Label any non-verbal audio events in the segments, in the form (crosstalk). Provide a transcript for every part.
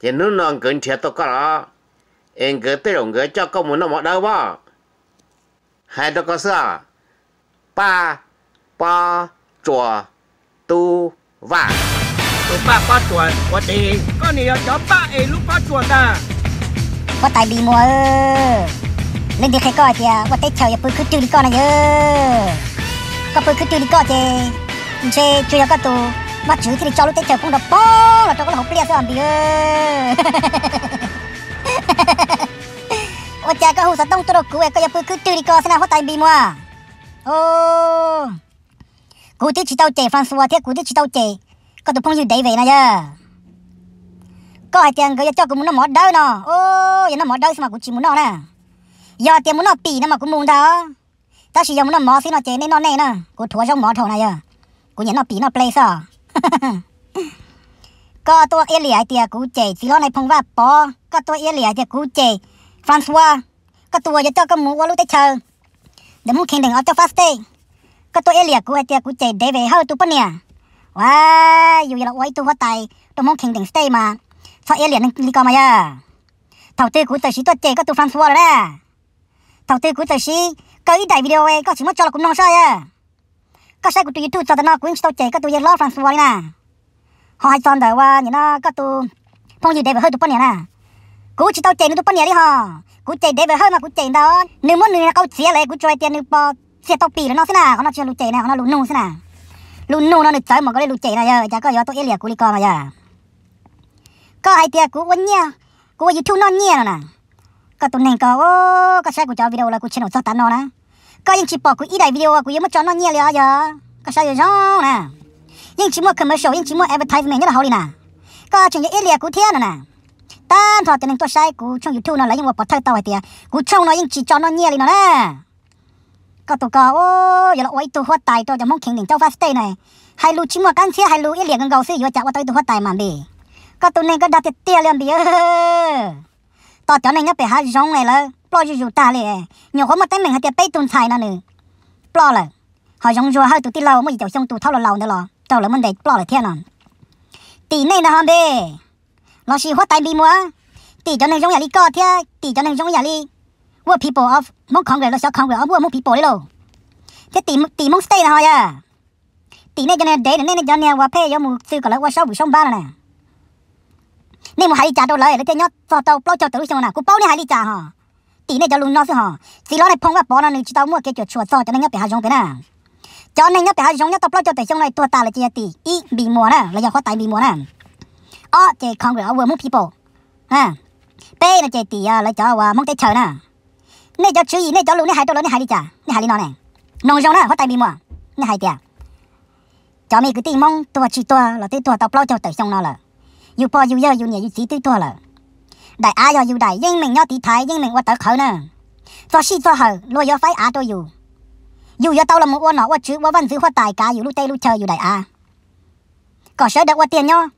thì nó nòng cứng thiệt tôi có đó em cứ tới đồng cái cho công muốn nó mọi đâu bó hai tôi có sao, à? ba ba chùa tu vàng tôi ba ba chùa có đi con này cho ba ấy lúc ba chùa ta có tài bị mua lên đi khai coi thì à, có tay chào phơi cứ trừ đi con này nhớ, có phơi cứ trừ đi con thì chơi chơi cho các tù mà chữ thì cho lúc tới cũng đập bó là cho con học lia sao bị ơi ô cha cái hồ sa tông tôi đâu cứu cái giờ cứ chơi đi co xin nào hết tay bị mua ô cú tiếc chỉ tao chè Francois thế cú tiếc chỉ tao chè có tụi phong như đấy vậy nè giờ có hai tiền cái cho cũng muốn nó mỏ đau nọ ô giờ nó mỏ đau mà cũng chỉ muốn nó nè giờ tiền muốn nó bì nó mà cũng muốn đó ta chỉ giờ muốn nó mỏ xin nó chè nên nó nè nè cú thua trong mỏ thầu này giờ cú nhận nó bì nó play sao có tôi yên lìa thì cú này phong va bỏ có tôi yên Francois có tôi giờ cho có để muốn khen đừng ở cho fast đi có tôi yên lìa cú thì wow dù là quay tụi vào tay tôi muốn khen đừng stay mà sao yên lìa đi coi mà ya thầu tư cú tới sĩ tôi chè có Francois rồi đó thầu tư cú tới sĩ cái đại video ấy có sự mất cho là cũng non sai à ก็ใช้กูตัวตู้จอดนอกวิ่งสโตเจก็ตัวยันล้อฟรังสวยนะหอยตอนเดี๋ยวว่าเนี่ยนะก็ตัวพงอยู่เดบเฮ้ยตัวปนเนี่ยนะกูจะตัวเจนตัวปนเนี่ยดิฮะกูเจเดบเฮ้ยมากูเจนดอนหนึ่งมันหนึ่งเขาเสียเลยกูจอยเตียนหนึ่งปอเสียตัวปีแล้วน้องสินะเขาน้องเชื่อลูเจนะเขาน้องลูนู่นสินะลูนู่นน้องหนึ่งใจหมดก็เลยลูเจนะเยอะจ้าก็ยอตัวเอเลียกูลีกอมาเยอะก็ไอเตียกูวันเนี่ยกูอยู่ทุ่งนอนเนี่ยนะก็ตัวหนึ่งก็โอ้ก็ใช้กูจะวิดีโอแล้วกูเชนอสตานนอนะ có những chị bỏ của ý đại video cái yếu mà cho nó nhẹ liền giờ cái sao rồi rõ nè những chị mua commercial những chị mua advertisement nhất là hậu đi nè cái chuyện như ít liền của thiên nè nè tan thọ tiền tôi sai của trong youtube nó lấy những quả bỏ thay tao vậy tiệt của trong nó những chị cho nó nhẹ liền nè cái tụ có ô giờ là ôi tụ hoa tài tôi cho mong khiến đỉnh phát fast này hai lu chỉ mua cái xe hai lu cái liền gần giao xí vừa chạm qua tụi tụ hoa tài mà đi cái tụi này có đặt tiền liền bị ơ tao cho này nhớ về hai rong này là bỏ chú chú ta lệ nhiều khó mà tay mình hạt bé tuần xài nè bỏ là họ giống chúa hai tụi tí lâu mới chào xong tụi thao là lâu nữa lò tao là mình để bỏ là thiên nè tỷ này là hòn bê nó chỉ hóa tay bị mua tỷ cho nên giống nhà đi co tỷ cho nên giống nhà đi people of mong không người nó sẽ không người of mong people đi đâu thế tỷ tỷ mong stay là họ à tỷ này cho nên để nên cho nên qua phe giống một sư còn lại qua sáu buổi xong ba nè nên mà hai đi trả đâu lại để cho nhóc tao tao bao cho tao xong nè cũng bao này hai đi trả hả tí này cho lùn nó sư hò xí lo này phong và bỏ nó nên chỉ tao mua cái chuột chuột so cho nên ngáp bị hai giống bên nào cho nên ngáp bị hai giống nhá tao lo cho tới xong này tua ta là chia tỷ y bị mua nè là giờ khó tại bị mùa nè ó chơi không được vừa muốn people ha bé là chơi à, là cho và mong cái chờ nè nên cho chú ý nên cho lùn này hai tôi lớn này hai đi chả này hai đi nó này nông giống nè khó tại bị mùa này hai tia cho mấy cái tin mong tua chỉ tua là tới tua tao lo cho tới xong nó là yêu po yêu giờ yêu nhẹ yêu chỉ tới tua là đại Á yo yêu đại nhưng mình nhau tí thái nhưng mình qua tới khởi nè cho xí cho hờ lôi yo phái á tôi yêu yêu yo tao là một quan nọ qua chữ qua văn dữ hoa tài cả yêu lúc tây lúc chờ yêu đại Á. có sợ được qua tiền nhau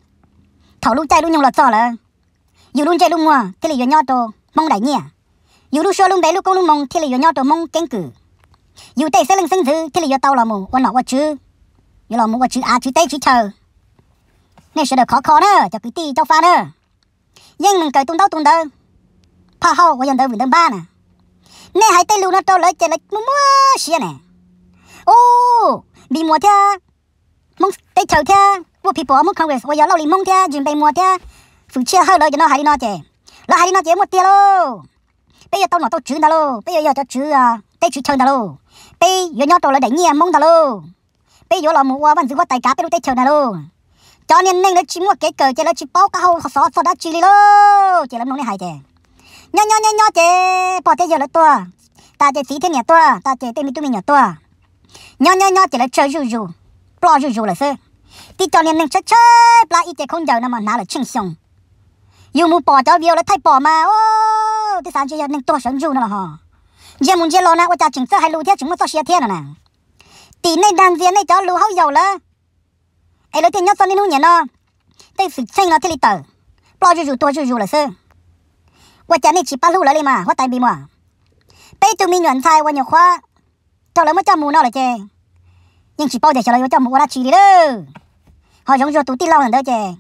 thầu lúc chơi lúc nhung là sao là yêu lúc chơi lúc mua thế là yo nhau tôi mong đại nhỉ yêu lúc chơi lúc đấy lúc công lúc mong thế là yo nhau tôi mong cánh cử yêu tây sẽ lên sinh dữ thế là yo tao là một quan nọ qua chữ yo là một qua chữ a chữ tây chữ chờ nên sợ được khó khó nữa cho cái ti cho pha nữa nhưng mình cởi tung đâu tung đâu pa hao của dân đâu mình đơn ba nè nè hai tay luôn nó trâu lấy chơi lấy mua mua xia nè ô bị mua thia mong tay chờ thia mua phi bỏ mong không được giờ lâu liền mong thia chuẩn bị mua thia phụ chia hơi lời cho nó hai đi nó chơi là hai đi nó chơi một tia lô bây giờ tao nói tao chữ đó lô bây giờ giờ tao chữ à tay chữ chân đó lô bây giờ nhớ trâu lấy đánh nhia mong đó lô bây giờ là mua vẫn giữ qua tay cá bây giờ tay chờ đó lô cho nên nên nó chỉ một cái cờ chơi nó chỉ bao cá hâu sọ sọ đã chỉ đi lô chỉ lắm nó này hay chè nhó nhó nhó nhó chơi bỏ thế giờ nó to, ta chơi xí thế nhỉ to, ta chơi tên mi tu mi nhỉ to nhó nhó nhó chơi nó chơi rù rù bỏ rù rù là thế thì cho nên nên chơi chơi bỏ ít chè không giờ nó mà nã là chừng xong dù mu bỏ cho biểu là thay bỏ mà ô thì sáng chơi nên tua sống rù nữa ha, hò giờ muốn chơi lo nè qua cha chừng sơ hay lưu thế chúng nó sơ xe thế nè tí này đang diện này cho lưu hâu dầu là ai lấy tiền nhóc son lên hôn nhà nó tay phải chanh nó thế lịch tờ bao nhiêu tôi bao nhiêu là sơ qua chán này chỉ ba lú lại mà hoa tay bị mà bây tụi mình nhận sai qua nhiều khoa cho lấy mất trăm mù nó là chè nhưng chỉ bao giờ cho lấy mất mù qua chỉ đi đó họ giống cho tụi tin lâu thằng đó chè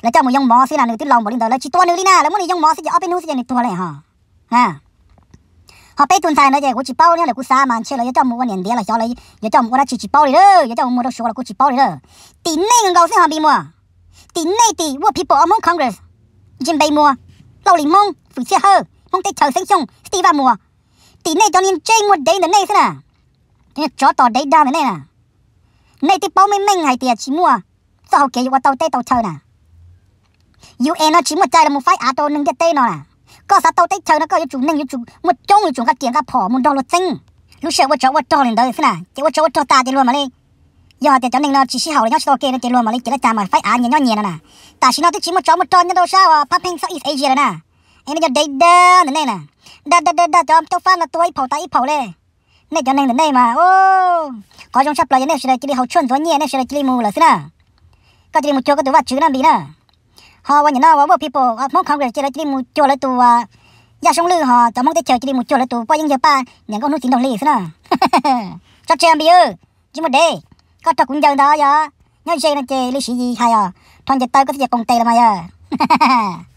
là cho một dòng mò xin là người tin lòng một linh tờ chỉ to nữa đi na là muốn đi dòng mò xin cho ở bên นู้ xin cho người tua này hả ha họ bé tuần sai nó chạy của chị bao nữa là của xa mà chơi là cho mua nền đĩa là cho rồi, giờ cho mua đã chỉ chỉ bao đi rồi, giờ cho mua đâu số rồi, của chị bao đi đó tỷ này ngang gấu sẽ họ bị mua tỷ này tỷ what people among congress Jim bay mua lâu lì mông phụ xe hơ mông tay chờ sinh sung tỷ vào mua tỷ này cho nên chơi mua đấy nữa này thế nào thế là chó tỏ đấy đa nữa này nè này thì bao mấy mình ngày tiền chỉ mua sao họ kể cho qua tàu tay tàu chờ nào? you nó chỉ một chơi là một phái á tô nâng cái tay nó nè có sao tao tay chờ nó có chú nâng chú một trông chú các kiện các phỏ một đô lột tinh lúc sợ quá cháu quá trò lên đời thế nào chỉ quá cháu quá trò ta thì mà lên giờ thì cháu nên nó chỉ xí hậu là nhau cho kia thì luôn mà lên chỉ là ta mà phải ăn nhẹ nhau nhẹ nè ta chỉ nó chỉ một cháu một trò nhân đâu sao à papping sao is asia nè em bây giờ đây đó nè đa đa đa đa cho cháu phan là tôi phẩu tay phẩu lên nè cho nên này mà ô có trong sắp lại nè sẽ là chỉ đi hậu chuẩn rồi nhẹ nè sẽ là chỉ đi mù là thế nào có chỉ đi một chỗ có thứ vật chứ nó bị họ và những và bộ people mong mong congress chỉ là chỉ một chỗ là tụ à gia sông lư họ cho mong tới chờ chỉ một chỗ là tụ bao nhiêu giờ ba những con nút tiếng đồng lì xí nè (laughs) cho chơi bây giờ chỉ một đề có trò cũng dần đó giờ nhớ chơi là chơi lịch sử gì hay à thằng giờ tao có thể công ty là mày à (laughs)